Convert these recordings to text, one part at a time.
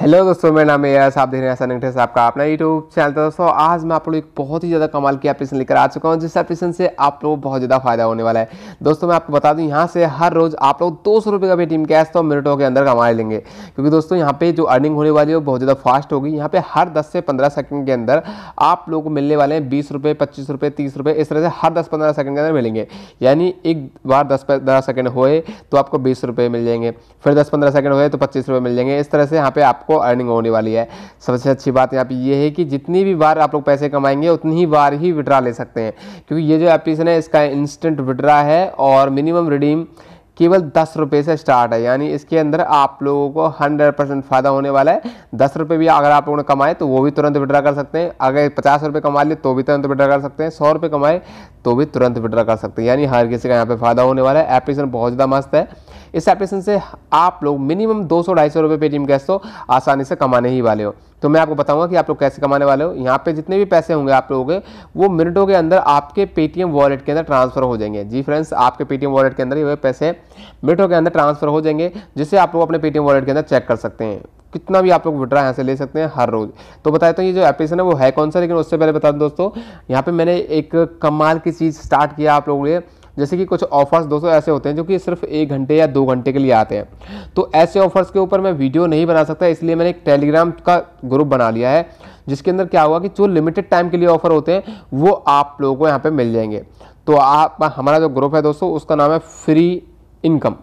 hello दोस्तों मेरा नाम है आप देख रहे हैं सनगठे आपका अपना यूट्यूब चैनल था दोस्तों आज मैं आप लोग एक बहुत ही ज़्यादा कमाल की एप्लीकेशन लेकर आ चुका हूँ जिस एप्लीकेशन से आप लोग बहुत ज़्यादा फायदा होने वाला है दोस्तों मैं आपको बता दूँ यहाँ से हर रोज़ आप लोग दो सौ का पेटीएम कैश तो मिनटों के अंदर कमा लेंगे क्योंकि दोस्तों यहाँ पर जो अर्निंग होने वाली है वो बहुत ज़्यादा फास्ट होगी यहाँ पर हर दस से पंद्रह सेकंड के अंदर आप लोग को मिलने वाले हैं बीस रुपये पच्चीस रुपये तीस रुपये इस तरह से हर दस पंद्रह सेकंड के अंदर मिलेंगे यानी एक बार दस पंद्रह सेकंड होए तो आपको बीस रुपये मिल जाएंगे फिर दस पंद्रह सेकंड होए तो पच्चीस रुपये मिल जाएंगे इस तरह से यहाँ पर आप आपको अर्निंग होने वाली है सबसे अच्छी बात यहाँ पे ये है कि जितनी भी बार आप लोग पैसे कमाएंगे उतनी ही बार ही विड्रा ले सकते हैं क्योंकि ये जो एप्लीकेशन है इसका इंस्टेंट विड्रा है और मिनिमम रिडीम केवल दस रुपये से स्टार्ट है यानी इसके अंदर आप लोगों को हंड्रेड परसेंट फ़ायदा होने वाला है दस रुपये भी अगर आप लोगों ने कमाए तो वो भी तुरंत विड्रा कर सकते हैं अगर पचास रुपये कमा लिए तो भी तुरंत विड्रा कर सकते हैं सौ रुपये कमाए तो भी तुरंत विड्रा कर सकते हैं यानी हर किसी का यहाँ पे फ़ायदा होने वाला है एप्लीकेशन बहुत ज़्यादा मस्त है इस एप्लीकेशन से आप लोग मिनिमम दो सौ ढाई सौ रुपये पेटीएम कैश तो आसानी से कमाने ही वाले हो तो मैं आपको बताऊंगा कि आप लोग कैसे कमाने वाले हो यहाँ पे जितने भी पैसे होंगे आप लोगों के वो मिनटों के अंदर आपके पेटीएम वॉलेट के अंदर ट्रांसफर हो जाएंगे जी फ्रेंड्स आपके पेटीएम वॉलेट के अंदर ये पैसे मिनटों के अंदर ट्रांसफर हो जाएंगे जिससे आप लोग अपने पेटीएम वॉलेट के अंदर चेक कर सकते हैं कितना भी आप लोग विड्रा यहाँ से ले सकते हैं हर रोज़ तो बताए तो ये जो एप्लीकेशन है वो है कौन सा लेकिन उससे पहले बता दूँ दोस्तों यहाँ पे मैंने एक कमाल की चीज़ स्टार्ट किया आप लोगों के जैसे कि कुछ ऑफर्स दोस्तों ऐसे होते हैं जो कि सिर्फ एक घंटे या दो घंटे के लिए आते हैं तो ऐसे ऑफर्स के ऊपर मैं वीडियो नहीं बना सकता इसलिए मैंने एक टेलीग्राम का ग्रुप बना लिया है जिसके अंदर क्या हुआ कि जो लिमिटेड टाइम के लिए ऑफर होते हैं वो आप लोगों को यहाँ पर मिल जाएंगे तो आप हमारा जो ग्रुप है दोस्तों उसका नाम है फ्री इनकम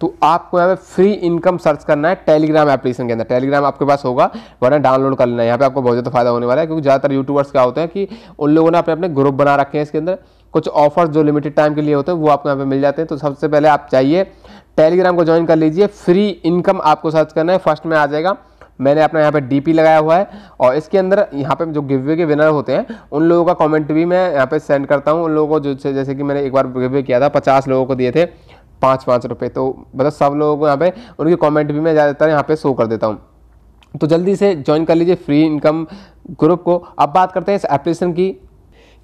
तो आपको यहाँ पे फ्री इनकम सर्च करना है टेलीग्राम एप्लीकेशन के अंदर टेलीग्राम आपके पास होगा वरना डाउनलोड कर लेना है यहाँ पे आपको बहुत ज़्यादा फायदा होने वाला है क्योंकि ज़्यादातर यूट्यूबर्स क्या होते हैं कि उन लोगों ने अपने अपने ग्रुप बना रखे हैं इसके अंदर कुछ ऑफर्स जो लिमिटेड टाइम के लिए होते हैं वो आपको यहाँ पे मिल जाते हैं तो सबसे पहले आप चाहिए टेलीग्राम को ज्वाइन कर लीजिए फ्री इनकम आपको सर्च करना है फर्स्ट में आ जाएगा मैंने अपना यहाँ पे डीपी लगाया हुआ है और इसके अंदर यहाँ पे जो गिवे के विनर होते हैं उन लोगों का कमेंट भी मैं यहाँ पे सेंड करता हूँ उन लोगों को जो जैसे कि मैंने एक बार गिवे किया था पचास लोगों को दिए थे पाँच पाँच रुपये तो मतलब सब लोगों को यहाँ पे उनके कमेंट भी मैं ज़्यादातर यहाँ पे शो कर देता हूँ तो जल्दी से ज्वाइन कर लीजिए फ्री इनकम ग्रुप को अब बात करते हैं इस एप्लीकेशन की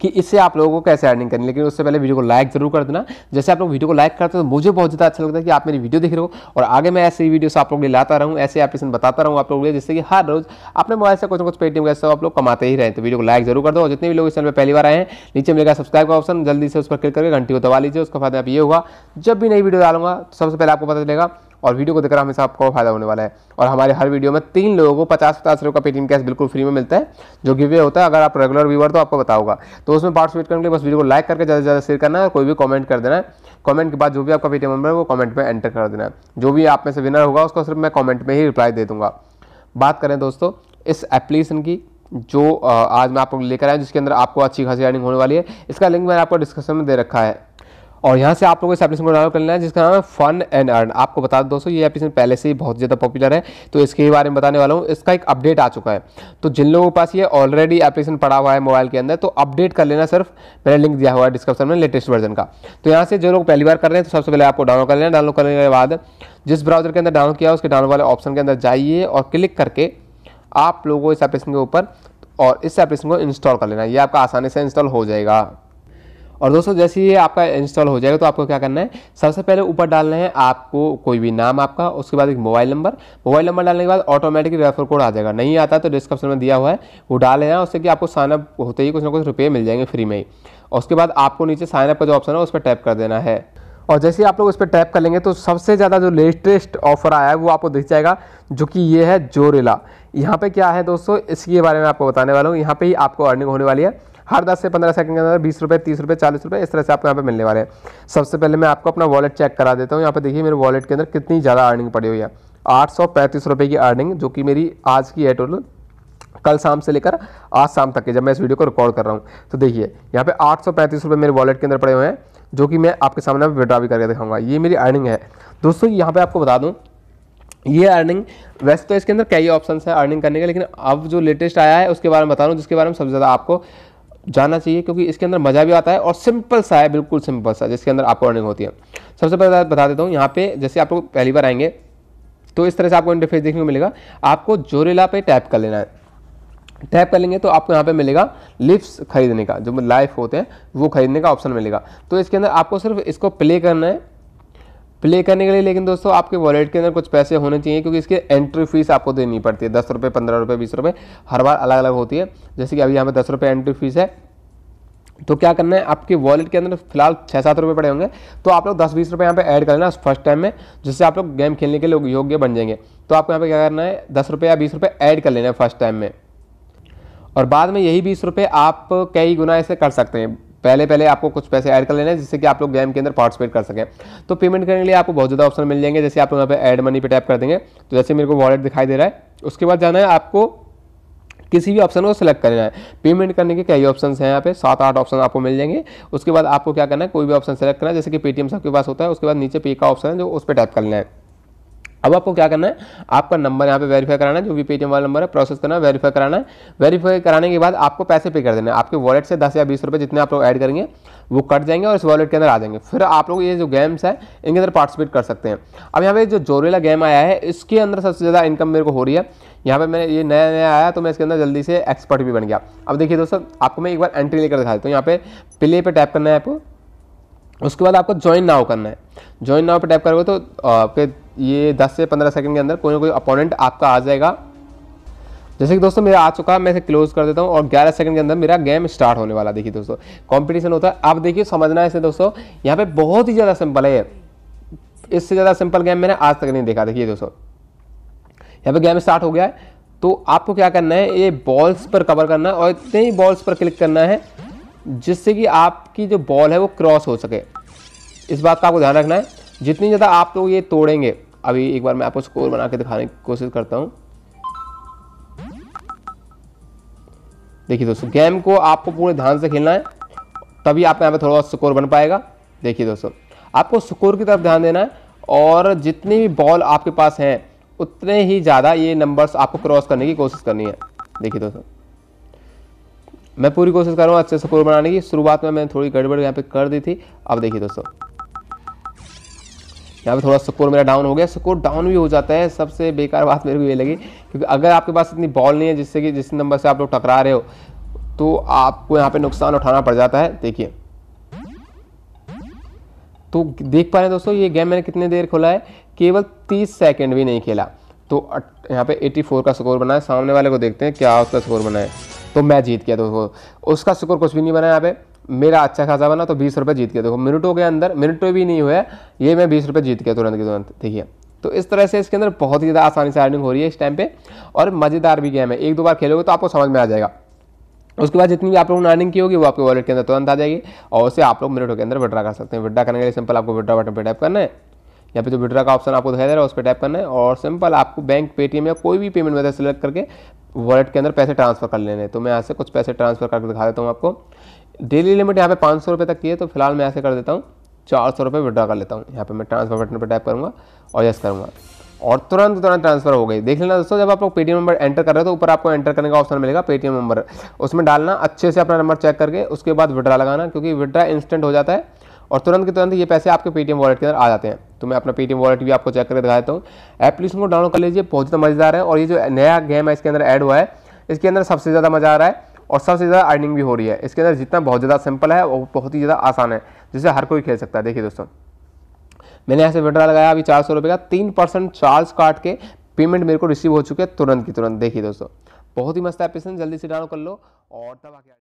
कि इससे आप लोगों को कैसे अर्निंग करनी लेकिन उससे पहले वीडियो को लाइक जरूर कर देना जैसे आप लोग वीडियो को लाइक करते हो तो मुझे बहुत ज़्यादा अच्छा लगता है कि आप मेरी वीडियो देख रहे हो और आगे मैं ऐसे वीडियोस आप लोग लिए लाता रहूँ ऐसे एप्लीकेशन बताता रहूँ आप लोग लिए जिससे कि हर रोज अपने मोबाइल से कुछ ना कुछ पेटीएम कैसे आप लोग कमाते ही रहें तो वीडियो को लाइक जरूर कर दो और जितने भी लोग इस चैनल पर पहली बार आए हैं नीचे मिलेगा सब्सक्राइब का ऑप्शन जल्दी से उस पर क्लिक करके घंटी को दबा लीजिए उसका फायदा आप ये होगा जब भी नई वीडियो डालूंगा सबसे पहले आपको पता चलेगा और वीडियो को देखकर हमेशा आपको फायदा होने वाला है और हमारे हर वीडियो में तीन लोगों को पचास पचास रुपये का पेटीएम कैश बिल्कुल फ्री में मिलता है जो गिवे होता है अगर आप रेगुलर व्यूवर तो आपको बताओगा तो उसमें पार्टिसिपेट करने के लिए बस वीडियो को लाइक करके ज़्यादा से ज़्यादा शेयर करना है और कोई भी कॉमेंट कर देना है कमेंट के बाद जो भी आपका पेटीएम नंबर है वो कमेंट में एंटर कर देना है जो भी आप में से विनर होगा उसको सिर्फ मैं कॉमेंट में ही रिप्लाई दे दूँगा बात करें दोस्तों इस एप्लीकेशन की जो आज मैं आपको लेकर आया जिसके अंदर आपको अच्छी खासी अर्निंग होने वाली है इसका लिंक मैंने आपको डिस्क्रिप्शन में दे रखा है और यहाँ से आप लोगों को इस एप्लीकेशन को डाउनलोड करना है जिसका नाम है फन एंड अर्न आपको बता दोस्तों ये एप्लीकेशन पहले से ही बहुत ज़्यादा पॉपुलर है तो इसके बारे में बताने वाला हूँ इसका एक अपडेट आ चुका है तो जिन लोगों के पास ये ऑलरेडी एप्लीकेशन पड़ा हुआ है मोबाइल के अंदर तो अपडेट कर लेना सिर्फ मैंने लिंक दिया हुआ है डिस्क्रिप्शन में लेटेस्ट वर्जन का तो यहाँ से जो लोग पहली बार कर रहे हैं तो सबसे पहले आपको डाउनलोड कर लेना डाउनलोड करने के बाद जिस ब्राउजर के अंदर डाउनलोड किया उसके डाउनलोड वाले ऑप्शन के अंदर जाइए और क्लिक करके आप लोगों को इस एप्लीकेशन के ऊपर और इस एप्लीकेशन को इंस्टॉल कर लेना ये आपका आसानी से इंस्टॉल हो जाएगा और दोस्तों जैसे ये आपका इंस्टॉल हो जाएगा तो आपको क्या करना है सबसे पहले ऊपर डालना है आपको कोई भी नाम आपका उसके बाद एक मोबाइल नंबर मोबाइल नंबर डालने के बाद ऑटोमेटिक रेफर कोड आ जाएगा नहीं आता तो डिस्क्रिप्शन में दिया हुआ है वो डाले हैं उससे कि आपको साइनअप होते ही कुछ ना कुछ रुपये मिल जाएंगे फ्री में ही और उसके बाद आपको नीचे साइनअप का जो ऑप्शन है उस पर टैप कर देना है और जैसे आप लोग उस पर टैप कर लेंगे तो सबसे ज़्यादा जो लेटेस्ट ऑफर आया है वो आपको दिख जाएगा जो कि ये है जोरेला यहाँ पे क्या है दोस्तों इसके बारे में आपको बताने वाला हूँ यहाँ पे ही आपको अर्निंग होने वाली है हर 10 से 15 सेकंड के अंदर बीस रुपये तीस रुपये चालीस रुपये इस तरह से आपको यहाँ पे मिलने वाले हैं सबसे पहले मैं आपको अपना वॉलेट चेक करा देता हूँ यहाँ पे देखिए मेरे वॉलेट के अंदर कितनी ज़्यादा अर्निंग पड़ी हुई है आठ सौ पैंतीस की अर्निंग जो कि मेरी आज की है टोटल कल शाम से लेकर आज शाम तक के जब मैं इस वीडियो को रिकॉर्ड कर रहा हूँ तो देखिए यहाँ पे आठ सौ पैंतीस रुपये मेरे वॉलेट के अंदर पड़े हुए हैं जो कि मैं आपके सामने विड्रा भी करके दिखाऊंगा ये मेरी अर्निंग है दोस्तों यहाँ पे आपको बता दूँ ये अर्निंग वैसे तो इसके अंदर कई ऑप्शन है अर्निंग करने के लेकिन अब जो लेटेस्ट आया है उसके बारे में बता रहा हूँ जिसके बारे में सबसे ज़्यादा आपको जाना चाहिए क्योंकि इसके अंदर मज़ा भी आता है और सिंपल सा है बिल्कुल सिंपल सा जिसके अंदर आपको अर्निंग होती है सबसे पहले बता देता हूँ यहाँ पे जैसे आप लोग पहली बार आएंगे तो इस तरह से आपको इंटरफेस देखने को मिलेगा आपको जोरेला पे टैप कर लेना है टैप कर लेंगे तो आपको यहाँ पे मिलेगा लिप्स खरीदने का जो लाइफ होते हैं वो खरीदने का ऑप्शन मिलेगा तो इसके अंदर आपको सिर्फ इसको प्ले करना है प्ले करने के लिए लेकिन दोस्तों आपके वॉलेट के अंदर कुछ पैसे होने चाहिए क्योंकि इसके एंट्री फीस आपको देनी पड़ती है दस रुपये पंद्रह रुपये बीस रुपये हर बार अलग अलग होती है जैसे कि अभी यहाँ पर दस रुपये एंट्री फीस है तो क्या करना है आपके वॉलेट के अंदर फिलहाल छः सात रुपये पड़े होंगे तो आप लोग दस बीस रुपये यहाँ पे ऐड कर लेना फर्स्ट टाइम में जिससे आप लोग गेम खेलने के लिए योग्य बन जाएंगे तो आपको यहाँ पे क्या करना है दस रुपये या बीस रुपये ऐड कर लेना है फर्स्ट टाइम में और बाद में यही बीस रुपये आप कई गुना ऐसे कर सकते हैं पहले पहले आपको कुछ पैसे ऐड कर लेने जिससे कि आप लोग गेम के अंदर पार्टिसिपेट कर सकें तो पेमेंट करने के लिए आपको बहुत ज़्यादा ऑप्शन मिल जाएंगे जैसे आप यहाँ पे ऐड मनी पे टैप कर देंगे तो जैसे मेरे को वॉलेट दिखाई दे रहा है उसके बाद जाना है आपको किसी भी ऑप्शन को सिलेक्ट करना है पेमेंट करने के कई ऑप्शन हैं यहाँ पे सात आठ ऑप्शन आपको मिल जाएंगे उसके बाद आपको क्या करना है कोई भी ऑप्शन सेलेक्ट करना है जैसे कि पेटीएम सबके पास होता है उसके बाद नीचे पे का ऑप्शन है जो उस पर टैप करना है अब आपको क्या करना है आपका नंबर यहाँ पे वेरीफाई कराना है जो भी पेटीएम वाला नंबर है प्रोसेस करना है वेरीफाई कराना है वेरीफाई कराने के बाद आपको पैसे पे कर देना है आपके वॉलेट से दस या बीस रुपये जितने आप लोग ऐड करेंगे वो कट जाएंगे और इस वॉलेट के अंदर आ जाएंगे फिर आप लोग ये जो गेम्स है इनके अंदर पार्टिसिपेट कर सकते हैं अब यहाँ पे जो जोरेला गेम आया है इसके अंदर सबसे ज़्यादा इनकम मेरे को हो रही है यहाँ पे मैं ये नया नया आया तो मैं इसके अंदर जल्दी से एक्सपर्ट भी बन गया अब देखिए दोस्तों आपको मैं एक बार एंट्री लेकर दिखा देता हूँ यहाँ पे प्ले पे टैप करना है आपको उसके बाद आपको ज्वाइन नाउ करना है ज्वाइन नाउ पे टैप करोगे तो आपके ये 10 से 15 सेकंड के अंदर कोई ना कोई अपोनेंट आपका आ जाएगा जैसे कि दोस्तों मेरा आ चुका है मैं इसे क्लोज कर देता हूँ और 11 सेकंड के अंदर मेरा गेम स्टार्ट होने वाला देखिए दोस्तों कंपटीशन होता है आप देखिए समझना है इसे दोस्तों यहाँ पे बहुत ही ज़्यादा सिंपल है इससे ज़्यादा सिंपल गेम मैंने आज तक नहीं देखा देखिए दोस्तों यहाँ पे गेम स्टार्ट हो गया है तो आपको क्या करना है ये बॉल्स पर कवर करना है और इतने ही बॉल्स पर क्लिक करना है जिससे कि आपकी जो बॉल है वो क्रॉस हो सके इस बात का आपको ध्यान रखना है जितनी ज़्यादा आप लोग ये तोड़ेंगे अभी एक बार मैं आपको स्कोर बना के दिखाने की कोशिश करता हूँ देखिए दोस्तों गेम को आपको पूरे ध्यान से खेलना है तभी आप यहाँ पे थोड़ा बहुत स्कोर बन पाएगा देखिए दोस्तों आपको स्कोर की तरफ ध्यान देना है और जितनी भी बॉल आपके पास हैं उतने ही ज़्यादा ये नंबर्स आपको क्रॉस करने की कोशिश करनी है देखिए दोस्तों मैं पूरी कोशिश कर रहा हूँ अच्छे स्कोर बनाने की शुरुआत में मैंने थोड़ी गड़बड़ यहाँ पे कर दी थी अब देखिए दोस्तों यहाँ पे थोड़ा स्कोर मेरा डाउन हो गया स्कोर डाउन भी हो जाता है सबसे बेकार बात मेरे को ये लगी क्योंकि अगर आपके पास इतनी बॉल नहीं है जिससे कि जिस नंबर से आप लोग टकरा रहे हो तो आपको यहाँ पे नुकसान उठाना पड़ जाता है देखिए तो देख पा रहे हैं दोस्तों ये गेम मैंने कितने देर खोला है केवल तीस सेकेंड भी नहीं खेला तो यहाँ पे 84 का स्कोर बना है सामने वाले को देखते हैं क्या उसका स्कोर बना है तो मैं जीत गया दोस्तों उसका स्कोर कुछ भी नहीं बना यहाँ पे मेरा अच्छा खासा बना तो बीस रुपये जीत गया देखो मिनटों के अंदर मिनटों भी नहीं हुए ये मैं बीस रुपये जीत गया तुरंत के तुरंत देखिए तो इस तरह से इसके अंदर बहुत ही ज़्यादा आसानी से अर्निंग हो रही है इस टाइम पे और मज़ेदार भी गेम है एक दो बार खेलोगे तो आपको समझ में आ जाएगा उसके बाद जितनी भी आप लोगों ने अर्निंग की होगी वो आपके वॉलेट के अंदर तुरंत आ जाएगी और उसे आप लोग मिनटों के अंदर विड्रा कर सकते हैं विड्रा करने के लिए सिंपल आपको विड्रा बटन पर टैप करना है या फिर जो विड्रा का ऑप्शन आपको दिखाई दे रहा है उस पर टैप करना है और सिंपल आपको बैंक पेटीएम या कोई भी पेमेंट मेथड सेलेक्ट करके वॉलेट के अंदर पैसे ट्रांसफ़र कर लेने तो मैं यहाँ से कुछ पैसे ट्रांसफ़र करके दिखा देता हूँ आपको डेली लिमिट यहाँ पे पाँच सौ रुपये तक की है तो फिलहाल मैं ऐसे कर देता हूँ चार सौ रुपये कर लेता हूँ यहाँ पर मैं ट्रांसफर बटन पर टाइप करूँगा और यस करूँगा और तुरंत तुरंत ट्रांसफर हो गई देख लेना दोस्तों जब आप लोग पेटीएम नंबर एंटर कर रहे हो तो ऊपर आपको एंटर करने का ऑप्शन मिलेगा पेटीएम नंबर उसमें डालना अच्छे से अपना नंबर चेक करके उसके बाद विड्रा लगाना क्योंकि विड्रा इंस्टेंट हो जाता है और तुरंत के तुरंत ये पैसे आपके पेटीएम वॉलेट के अंदर आ जाते हैं तो मैं अपना पेटीएम वॉलेट भी आपको चेक करके दिखा देता हूँ एप्लीकेशन को डाउनलोड कर लीजिए बहुत ज़्यादा मज़ेदार है और ये जो नया गेम है इसके अंदर एड हुआ है इसके अंदर सबसे ज़्यादा मज़ा आ रहा है और सबसे ज़्यादा अर्निंग भी हो रही है इसके अंदर जितना बहुत ज़्यादा सिंपल है वो बहुत ही ज़्यादा आसान है जिसे हर कोई खेल सकता है देखिए दोस्तों मैंने ऐसे विड्रा लगाया अभी चार सौ का तीन परसेंट चार्ज काट के पेमेंट मेरे को रिसीव हो चुके हैं तुरंत की तुरंत देखिए दोस्तों बहुत ही मस्त एप्लीकेशन जल्दी से डाउन कर लो और तब आके